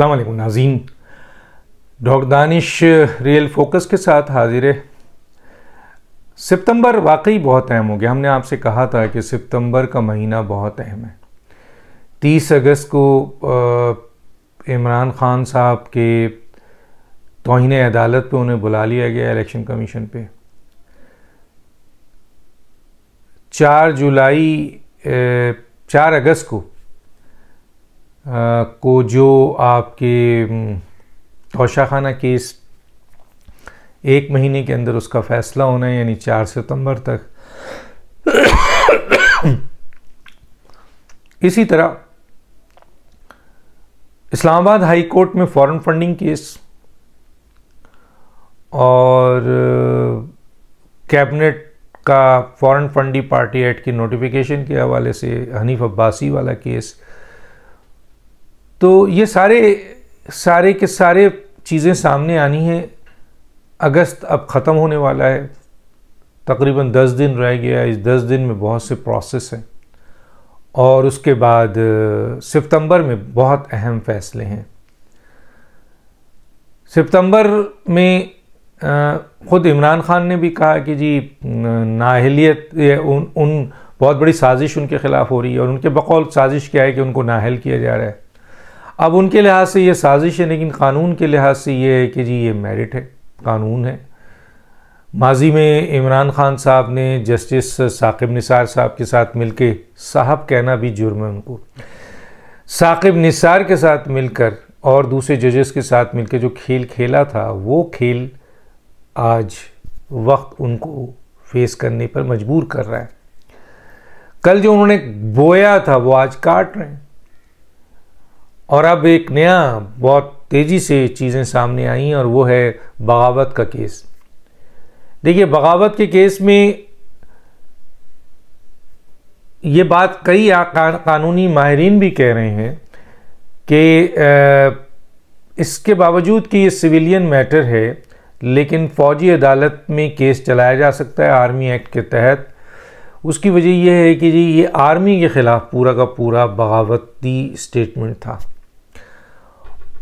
अल्लाम नाजीन doctor Danish real focus के साथ हाजिर है सितंबर वाकई बहुत अहम हो गया हमने आपसे कहा था कि सितंबर का महीना बहुत अहम है तीस अगस्त को इमरान ख़ान साहब के तोहन अदालत पे उन्हें बुला लिया गया इलेक्शन कमीशन पे चार जुलाई चार अगस्त को को जो आपके तोशा खाना केस एक महीने के अंदर उसका फैसला होना है यानी चार सितंबर तक इसी तरह इस्लामाबाद हाई कोर्ट में फॉरेन फंडिंग केस और कैबिनेट का फॉरेन फंडी पार्टी एक्ट की नोटिफिकेशन के हवाले से हनीफ अब्बासी वाला केस तो ये सारे सारे के सारे चीज़ें सामने आनी है अगस्त अब ख़त्म होने वाला है तकरीबन दस दिन रह गया इस दस दिन में बहुत से प्रोसेस हैं और उसके बाद सितंबर में बहुत अहम फैसले हैं सितंबर में ख़ुद इमरान ख़ान ने भी कहा कि जी नाहलीत उन उन बहुत बड़ी साजिश उनके ख़िलाफ़ हो रही है और उनके बकौल साजिश क्या है कि उनको नाहल किया जा रहा है अब उनके लिहाज से ये साजिश है लेकिन कानून के लिहाज से ये है कि जी ये मेरिट है कानून है माजी में इमरान खान साहब ने जस्टिस साकिब निसार साहब के साथ मिलके साहब कहना भी जुर्म है उनको साकिब निसार के साथ मिलकर और दूसरे जजेस के साथ मिलकर जो खेल खेला था वो खेल आज वक्त उनको फेस करने पर मजबूर कर रहा है कल जो उन्होंने बोया था वो आज काट रहे हैं और अब एक नया बहुत तेज़ी से चीज़ें सामने आई और वो है बगावत का केस देखिए बगावत के केस में ये बात कई कानूनी माहरीन भी कह रहे हैं कि इसके बावजूद कि ये सिविलियन मैटर है लेकिन फ़ौजी अदालत में केस चलाया जा सकता है आर्मी एक्ट के तहत उसकी वजह यह है कि जी ये आर्मी के ख़िलाफ़ पूरा का पूरा बगावती स्टेटमेंट था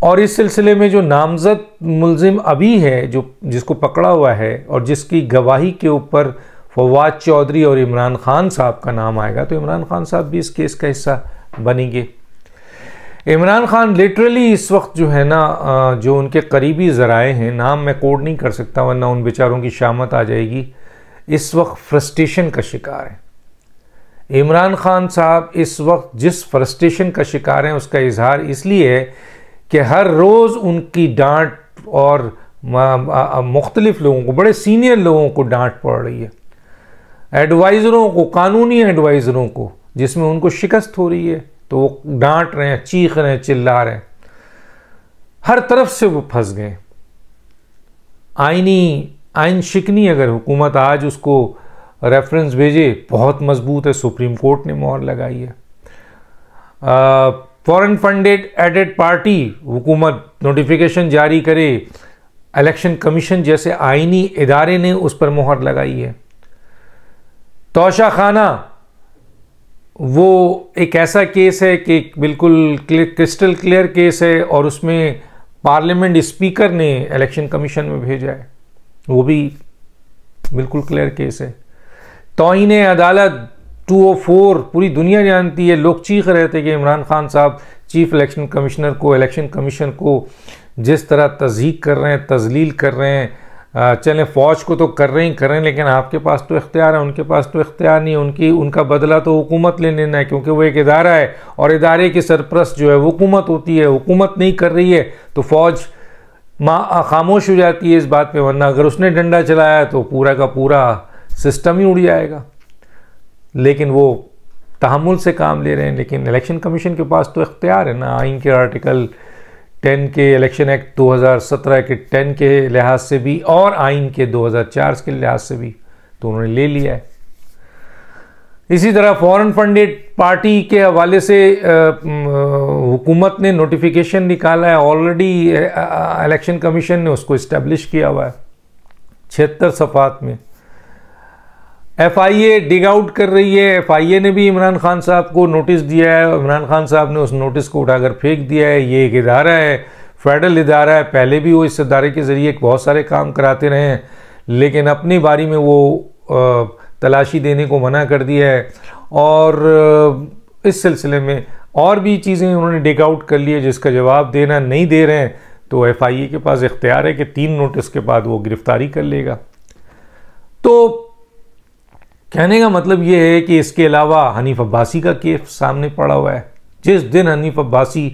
और इस सिलसिले में जो नामजद मुलजिम अभी है जो जिसको पकड़ा हुआ है और जिसकी गवाही के ऊपर फवाद चौधरी और इमरान खान साहब का नाम आएगा तो इमरान खान साहब भी इस केस का हिस्सा बनेंगे इमरान खान लिटरली इस वक्त जो है ना जो उनके करीबी ज़राए हैं नाम मैं कोड नहीं कर सकता वरना उन बेचारों की शामत आ जाएगी इस वक्त फ्रस्ट्रेशन का शिकार है इमरान खान साहब इस वक्त जिस फ्रस्ट्रेशन का शिकार हैं उसका इजहार इसलिए है कि हर रोज़ उनकी डांट और मुख्तलिफ लोगों को बड़े सीनियर लोगों को डांट पड़ रही है एडवाइज़रों को कानूनी एडवाइज़रों को जिसमें उनको शिकस्त हो रही है तो वो डांट रहे हैं चीख रहे हैं चिल्ला रहे हैं हर तरफ से वो फंस गए आइनी आइन शिकनी अगर हुकूमत आज उसको रेफरेंस भेजे बहुत मजबूत है सुप्रीम कोर्ट ने मोहर लगाई है आ, फॉरेन फंडेड एडेड पार्टी हुकूमत नोटिफिकेशन जारी करे इलेक्शन कमीशन जैसे आइनी इदारे ने उस पर मुहर लगाई है तोशा खाना वो एक ऐसा केस है कि बिल्कुल क्रिस्टल क्लियर केस है और उसमें पार्लियामेंट स्पीकर ने इलेक्शन कमीशन में भेजा है वो भी बिल्कुल क्लियर केस है तोइन अदालत 204 पूरी दुनिया जानती है लोग चीख रहे थे कि इमरान खान साहब चीफ इलेक्शन कमिश्नर को इलेक्शन कमीशन को जिस तरह तजीक कर रहे हैं तजलील कर रहे हैं चलें फ़ौज को तो कर रहे ही कर रहे हैं लेकिन आपके पास तो इख्तियार है उनके पास तो इख्तियार नहीं है उनकी उनका बदला तो हुकूमत ले लेना है क्योंकि वो एक इदारा है और इदारे की सरप्रस्त जो है हुकूमत होती है हुकूमत नहीं कर रही है तो फ़ौज मा खामोश हो जाती है इस बात पे वरना अगर उसने डंडा चलाया तो पूरा का पूरा सिस्टम ही उड़ जाएगा लेकिन वो तहमुल से काम ले रहे हैं लेकिन इलेक्शन कमीशन के पास तो इख्तियार है ना आइन के आर्टिकल 10 के इलेक्शन एक्ट 2017 के 10 के लिहाज से भी और आइन के 2004 के लिहाज से भी तो उन्होंने ले लिया है इसी तरह फॉरेन फंडेड पार्टी के हवाले से हुकूमत ने नोटिफिकेशन निकाला है ऑलरेडी इलेक्शन कमीशन ने उसको इस्टेब्लिश किया हुआ है छिहत्तर सफ़ात में F I A dig out कर रही है एफ आई ए ने भी इमरान खान साहब को नोटिस दिया है इमरान खान साहब ने उस नोटिस को उठाकर फेंक दिया है ये एक इदारा है फेडरल इदारा है पहले भी वो इस इदारे के ज़रिए बहुत सारे काम कराते रहे हैं लेकिन अपनी बारी में वो तलाशी देने को मना कर दिया है और इस सिलसिले में और भी चीज़ें उन्होंने डिग आउट कर ली है जिसका जवाब देना नहीं दे रहे हैं तो एफ आई ए के पास इख्तियार है कि तीन नोटिस के बाद वो गिरफ़्तारी कर लेगा तो कहने का मतलब यह है कि इसके अलावा हनीफ अब्बासी का केस सामने पड़ा हुआ है जिस दिन हनीफ अब्बासी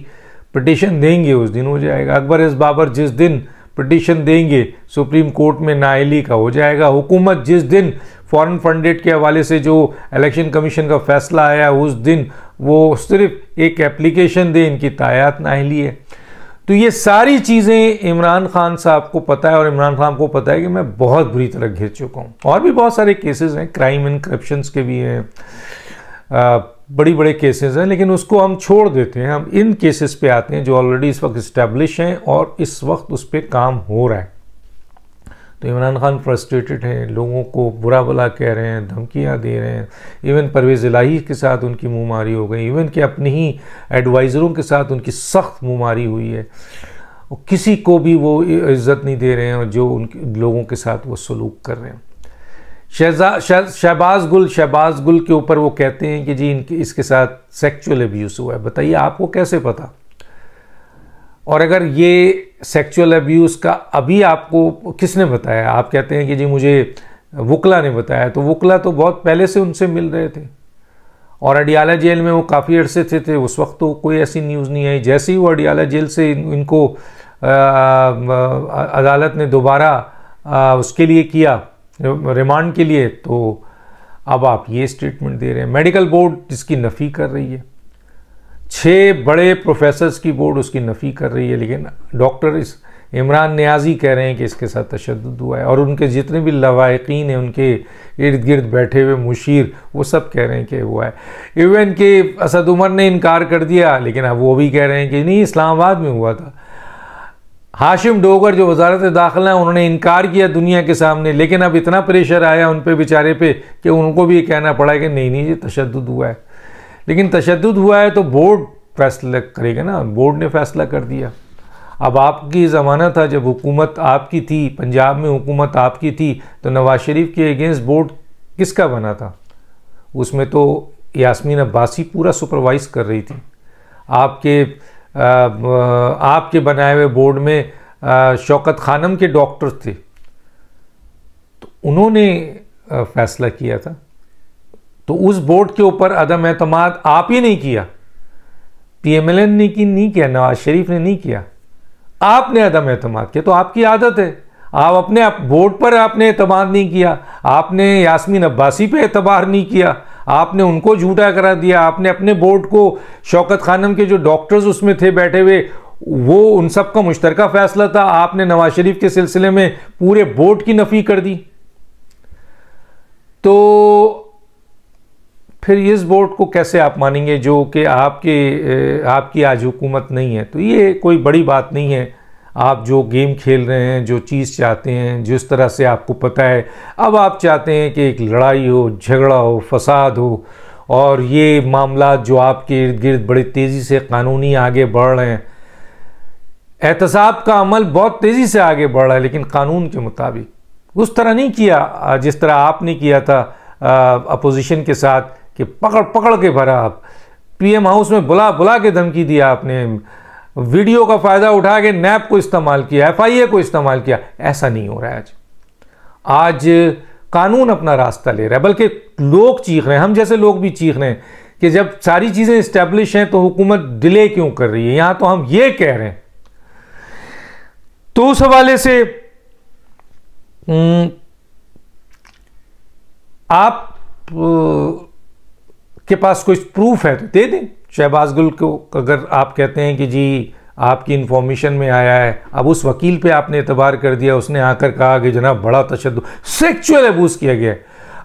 पटिशन देंगे उस दिन हो जाएगा अकबर इस बाबर जिस दिन पटिशन देंगे सुप्रीम कोर्ट में नाइली का हो जाएगा हुकूमत जिस दिन फॉरेन फंडेड के हवाले से जो इलेक्शन कमीशन का फैसला आया उस दिन वो सिर्फ एक एप्लीकेशन दे इनकी तायात नाइली है तो ये सारी चीज़ें इमरान खान साहब को पता है और इमरान खान को पता है कि मैं बहुत बुरी तरह घिर चुका हूँ और भी बहुत सारे केसेस हैं क्राइम एंड करप्शन के भी हैं बड़ी बड़े केसेस हैं लेकिन उसको हम छोड़ देते हैं हम इन केसेस पे आते हैं जो ऑलरेडी इस वक्त इस्टेब्लिश हैं और इस वक्त उस पर काम हो रहा है तो इमरान खान फ्रस्ट्रेटेड हैं लोगों को बुरा भला कह रहे हैं धमकियां दे रहे हैं इवन परवेज़ इलाही के साथ उनकी मुँह मारी हो गई इवन कि अपने ही एडवाइज़रों के साथ उनकी सख्त मुँह मारी हुई है किसी को भी वो इज़्ज़त नहीं दे रहे हैं और जो उन लोगों के साथ वो सलूक कर रहे हैं शहजा शहबाज गुल शहबाज गुल के ऊपर वो कहते हैं कि जी इनके इसके साथ सेक्चुअल अब्यूज़ हुआ है बताइए आपको कैसे पता और अगर ये सेक्सुअल अब्यूज़ का अभी आपको किसने बताया आप कहते हैं कि जी मुझे वकला ने बताया तो वकला तो बहुत पहले से उनसे मिल रहे थे और अडियाला जेल में वो काफ़ी अरसे थे थे उस वक्त तो कोई ऐसी न्यूज़ नहीं आई जैसे ही वो अडियाला जेल से इन, इनको आ, अदालत ने दोबारा उसके लिए किया रिमांड के लिए तो अब आप ये स्टेटमेंट दे रहे हैं मेडिकल बोर्ड जिसकी नफ़ी कर रही है छः बड़े प्रोफेसर्स की बोर्ड उसकी नफ़ी कर रही है लेकिन डॉक्टर इस इमरान न्याजी कह रहे हैं कि इसके साथ तशद हुआ है और उनके जितने भी लवाकिन हैं उनके इर्द गिर्द बैठे हुए मुशीर वो सब कह रहे हैं कि हुआ है इवन कि असद उमर ने इनकार कर दिया लेकिन अब वो भी कह रहे हैं कि नहीं इस्लामाबाद में हुआ था हाशिम डोगर जो वजारत दाखिला हैं उन्होंने इनकार किया दुनिया के सामने लेकिन अब इतना प्रेशर आया उन पर बेचारे पे कि उनको भी कहना पड़ा कि नहीं नहीं ये तशद हुआ है लेकिन तशद हुआ है तो बोर्ड फैसला करेगा ना बोर्ड ने फैसला कर दिया अब आपकी ज़माना था जब हुकूमत आपकी थी पंजाब में हुकूमत आपकी थी तो नवाज शरीफ के अगेंस्ट बोर्ड किसका बना था उसमें तो यासमीन अब्बासी पूरा सुपरवाइज कर रही थी आपके आ, आपके बनाए हुए बोर्ड में शौकत खानम के डॉक्टर थे तो उन्होंने फैसला किया था तो उस बोर्ड के ऊपर अदम अहतमाद आप ही नहीं किया पीएमएलएन ने की नहीं किया नवाज शरीफ ने नहीं किया आपने अदम अहतमाद किया तो आपकी आदत है आप अपने आप बोर्ड पर आपने अतमाद नहीं किया आपने यासमीन अब्बासी पे एतबार नहीं किया आपने उनको झूठा करा दिया आपने अपने बोर्ड को शौकत खानम के जो डॉक्टर्स उसमें थे बैठे हुए वो उन सब का मुश्तरका फैसला था आपने नवाज शरीफ के सिलसिले में पूरे बोर्ड की नफी कर दी तो फिर इस बोर्ड को कैसे आप मानेंगे जो कि आपके आपकी आज हुकूमत नहीं है तो ये कोई बड़ी बात नहीं है आप जो गेम खेल रहे हैं जो चीज़ चाहते हैं जिस तरह से आपको पता है अब आप चाहते हैं कि एक लड़ाई हो झगड़ा हो फसाद हो और ये मामला जो आपके इर्द गिर्द बड़ी तेज़ी से कानूनी आगे बढ़ रहे हैं एहतसाब का अमल बहुत तेज़ी से आगे बढ़ रहा है लेकिन कानून के मुताबिक उस तरह नहीं किया जिस तरह आपने किया था अपोजिशन के साथ कि पकड़ पकड़ के भरा आप पीएम हाउस में बुला बुला के धमकी दिया आपने वीडियो का फ़ायदा उठा के नैप को इस्तेमाल किया एफआईए को इस्तेमाल किया ऐसा नहीं हो रहा है आज आज कानून अपना रास्ता ले रहा है बल्कि लोग चीख रहे हैं हम जैसे लोग भी चीख रहे हैं कि जब सारी चीज़ें इस्टेब्लिश हैं तो हुकूमत डिले क्यों कर रही है यहां तो हम ये कह रहे हैं तो उस हवाले से आप के पास कोई प्रूफ है तो दे दें शहबाज गुल को अगर आप कहते हैं कि जी आपकी इन्फॉर्मेशन में आया है अब उस वकील पे आपने एतबार कर दिया उसने आकर कहा कि जनाब बड़ा तशद सेक्चुअल अबूज़ किया गया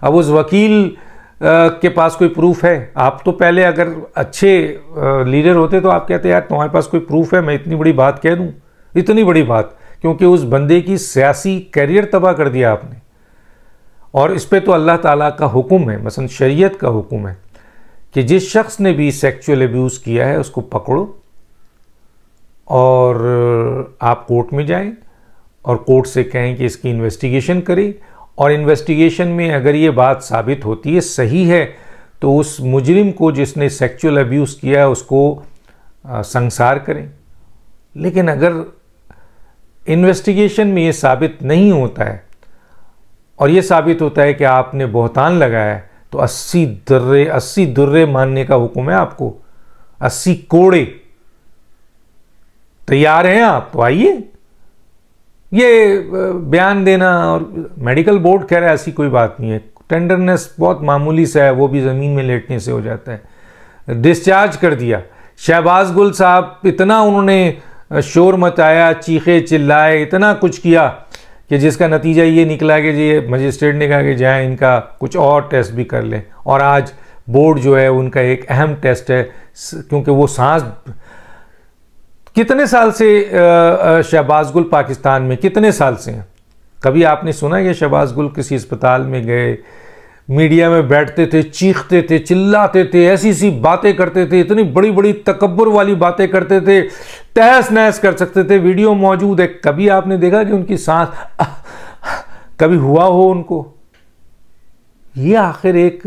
अब उस वकील आ, के पास कोई प्रूफ है आप तो पहले अगर अच्छे आ, लीडर होते तो आप कहते यार तुम्हारे पास कोई प्रूफ है मैं इतनी बड़ी बात कह दूँ इतनी बड़ी बात क्योंकि उस बंदे की सियासी करियर तबाह कर दिया आपने और इस पर तो अल्लाह ताला का हुक्म है मसलन शरीयत का हुक्म है कि जिस शख्स ने भी सेक्सुअल अब्यूज़ किया है उसको पकड़ो और आप कोर्ट में जाएं और कोर्ट से कहें कि इसकी इन्वेस्टिगेशन करें और इन्वेस्टिगेशन में अगर ये बात साबित होती है सही है तो उस मुजरिम को जिसने सेक्सुअल अब्यूज़ किया है उसको संसार करें लेकिन अगर इन्वेस्टिगेशन में ये साबित नहीं होता है और ये साबित होता है कि आपने बहुतान लगाया है तो अस्सी दर्रे अस्सी दुर्रे मानने का हुक्म है आपको अस्सी कोड़े तैयार हैं आप तो आइए ये बयान देना और मेडिकल बोर्ड कह रहा है ऐसी कोई बात नहीं है टेंडरनेस बहुत मामूली सा है वो भी ज़मीन में लेटने से हो जाता है डिस्चार्ज कर दिया शहबाज गुल साहब इतना उन्होंने शोर मचाया चीखे चिल्लाए इतना कुछ किया कि जिसका नतीजा ये निकला कि जी मजिस्ट्रेट ने कहा कि जाए इनका कुछ और टेस्ट भी कर लें और आज बोर्ड जो है उनका एक अहम टेस्ट है क्योंकि वो सांस कितने साल से शहबाज गुल पाकिस्तान में कितने साल से हैं कभी आपने सुना कि शहबाज गुल किसी अस्पताल में गए मीडिया में बैठते थे चीखते थे चिल्लाते थे ऐसी ऐसी बातें करते थे इतनी बड़ी बड़ी तकबर वाली बातें करते थे तहस नहस कर सकते थे वीडियो मौजूद है कभी आपने देखा कि उनकी सांस कभी हुआ हो उनको ये आखिर एक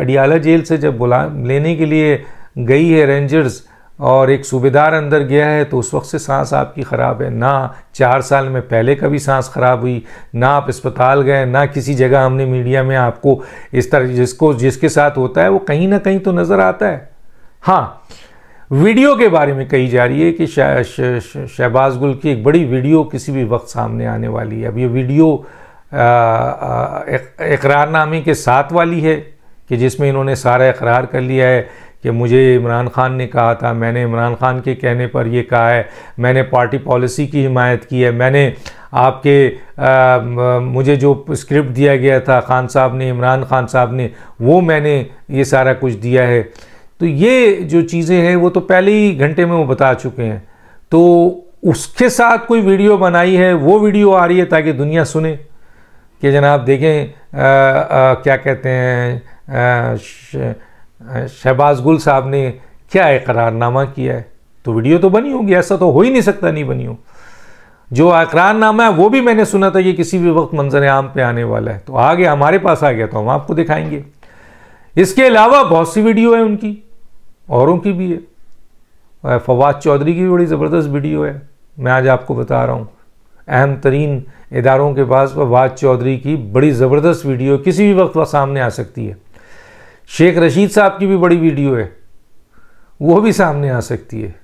अडियाला जेल से जब बुला लेने के लिए गई है रेंजर्स और एक सूबेदार अंदर गया है तो उस वक्त से सांस आपकी ख़राब है ना चार साल में पहले कभी सांस ख़राब हुई ना आप अस्पताल गए ना किसी जगह हमने मीडिया में आपको इस तरह जिसको जिसके साथ होता है वो कहीं ना कहीं तो नज़र आता है हाँ वीडियो के बारे में कही जा रही है कि शहबाज गुल की एक बड़ी वीडियो किसी भी वक्त सामने आने वाली है अब ये वीडियो इकरारनामे के साथ वाली है कि जिसमें इन्होंने सारा इकरार कर लिया है कि मुझे इमरान खान ने कहा था मैंने इमरान खान के कहने पर यह कहा है मैंने पार्टी पॉलिसी की हिमायत की है मैंने आपके आ, मुझे जो स्क्रिप्ट दिया गया था खान साहब ने इमरान खान साहब ने वो मैंने ये सारा कुछ दिया है तो ये जो चीज़ें हैं वो तो पहले ही घंटे में वो बता चुके हैं तो उसके साथ कोई वीडियो बनाई है वो वीडियो आ रही है ताकि दुनिया सुने कि जनाब देखें आ, आ, क्या कहते हैं शहबाज गुल साहब ने क्या इकरारनामा किया है तो वीडियो तो बनी होगी ऐसा तो हो ही नहीं सकता नहीं बनी हो जो इकरारनामा है वो भी मैंने सुना था ये किसी भी वक्त मंजर आम पे आने वाला है तो आगे हमारे पास आ गया तो हम आपको दिखाएंगे इसके अलावा बहुत सी वीडियो है उनकी औरों की भी है फवाद चौधरी की भी बड़ी ज़बरदस्त वीडियो है मैं आज आपको बता रहा हूँ अहम तरीन इदारों के पास फवाद चौधरी की बड़ी ज़बरदस्त वीडियो किसी भी वक्त वह सामने आ सकती है शेख रशीद साहब की भी बड़ी वीडियो है वो भी सामने आ सकती है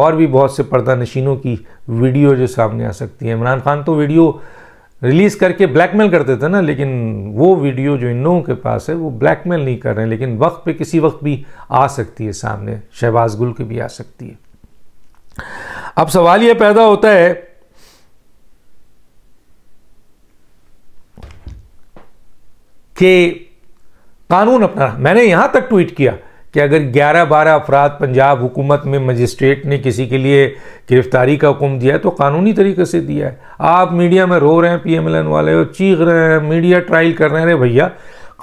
और भी बहुत से पर्दा नशीनों की वीडियो जो सामने आ सकती है इमरान खान तो वीडियो रिलीज़ करके ब्लैकमेल करते थे ना लेकिन वो वीडियो जो इन लोगों के पास है वो ब्लैकमेल नहीं कर रहे हैं लेकिन वक्त पे किसी वक्त भी आ सकती है सामने शहबाज गुल की भी आ सकती है अब सवाल ये पैदा होता है कि कानून अपना मैंने यहां तक ट्वीट किया कि अगर 11-12 अफराद पंजाब हुकूमत में मजिस्ट्रेट ने किसी के लिए गिरफ्तारी का हुक्म दिया है तो कानूनी तरीके से दिया है आप मीडिया में रो रहे हैं पी एम एल एन वाले और चीख रहे हैं मीडिया ट्रायल कर रहे हैं अरे भैया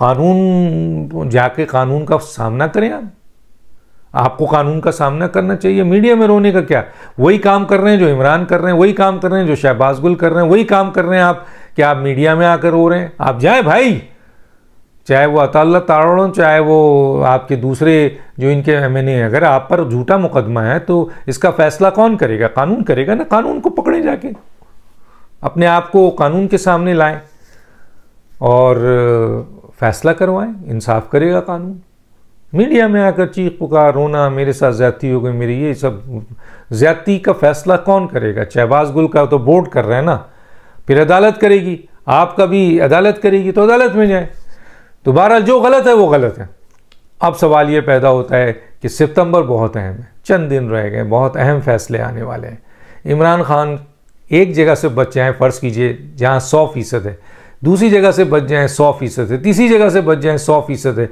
कानून जाके कानून का सामना करें आप आपको कानून का सामना करना चाहिए मीडिया में रोने का क्या वही काम कर रहे हैं जो इमरान कर रहे हैं वही काम कर रहे हैं जो शहबाज गुल कर रहे हैं वही काम कर रहे हैं आप क्या आप मीडिया में आकर रो रहे हैं आप जाए भाई चाहे वो अताल तारण चाहे वो आपके दूसरे जो इनके एम एन अगर आप पर झूठा मुकदमा है तो इसका फैसला कौन करेगा कानून करेगा ना कानून को पकड़े जाके अपने आप को कानून के सामने लाएं और फैसला करवाएं इंसाफ करेगा कानून मीडिया में आकर चीख पुकार रोना मेरे साथ ज्यादती हो गई मेरी ये सब ज्यादती का फैसला कौन करेगा चहबाज गुल का तो बोर्ड कर रहे हैं ना फिर अदालत करेगी आपका भी अदालत करेगी तो अदालत में जाए तो बहरहाल जो गलत है वो गलत है अब सवाल ये पैदा होता है कि सितंबर बहुत अहम है चंद दिन रह गए बहुत अहम फैसले आने वाले हैं इमरान खान एक जगह से बच जाएँ फ़र्ज़ कीजिए जहाँ सौ फ़ीसद है दूसरी जगह से बच जाएँ सौ फ़ीसद है तीसरी जगह से बच जाएँ सौ फ़ीसद है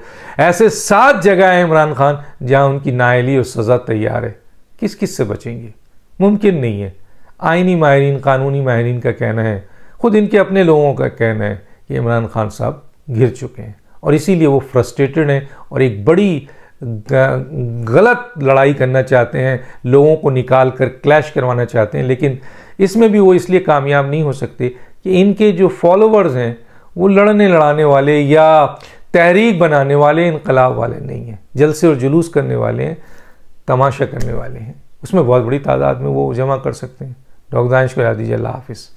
ऐसे सात जगह हैं इमरान खान जहाँ उनकी नाइली और सज़ा तैयार है किस किस से बचेंगे मुमकिन नहीं है आइनी माहरीन कानूनी माहरीन का कहना है ख़ुद इनके अपने लोगों का कहना है कि इमरान खान साहब घिर चुके हैं और इसीलिए वो फ्रस्ट्रेटेड हैं और एक बड़ी गलत लड़ाई करना चाहते हैं लोगों को निकाल कर क्लैश करवाना चाहते हैं लेकिन इसमें भी वो इसलिए कामयाब नहीं हो सकते कि इनके जो फॉलोअर्स हैं वो लड़ने लड़ाने वाले या तहरीक बनाने वाले इनकलाब वाले नहीं हैं जलसे और जुलूस करने वाले हैं तमाशा करने वाले हैं उसमें बहुत बड़ी तादाद में वो जमा कर सकते हैं डॉक्टर दानिश को याद दीजिए अल्लाह हाफिज़